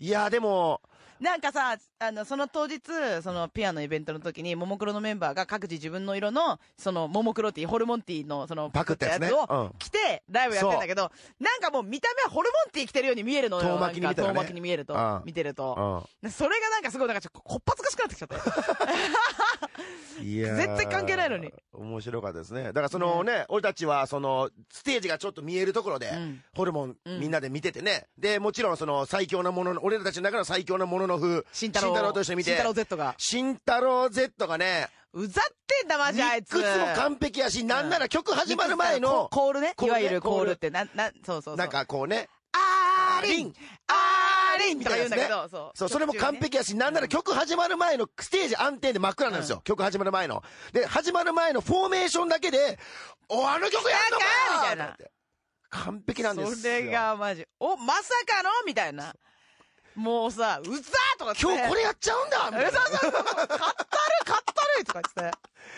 いや、でも、なんかさ、あの、その当日、そのピアのイベントの時に、ももクロのメンバーが各自自分の色の、その、ももクロティー、ホルモンティーの、その、パクったやつを着て、ライブやってんだけど、なんかもう見た目はホルモンティー着てるように見えるのよ。遠巻きに見ね、遠巻きに見えると、見てると。それがなんかすごい、なんかちょっと、こっぱずかしくなってきちゃった。いや絶対関係ないのに。面白かったですね。だからそのね、ね俺たちはその、ステージがちょっと見えるところで、ホルモンみんなで見ててね。うん、で、もちろんその最強なものの、俺たちの中の最強なものの風、慎太郎と一緒に見て。慎太郎 Z が。慎太郎 Z がね、うざってんだ、マジあいつ。ミも完璧やし、なんなら曲始まる前の、コールね。いわゆるコールって、な、な、そうそうそう。なんかこうね。あーりん、あーレインみたいなやつね。そう。それも完璧やし、なんなら曲始まる前のステージ暗転で真っ暗なんですよ。曲始まる前の。で、始まる前のフォーメーションだけで、お、あの曲やんのかみたいな。完璧なんですよ。それがマジ。お、まさかのみたいな。もうさ、うざーとか今日これやっちゃうんだみたいな。そうそうそう。勝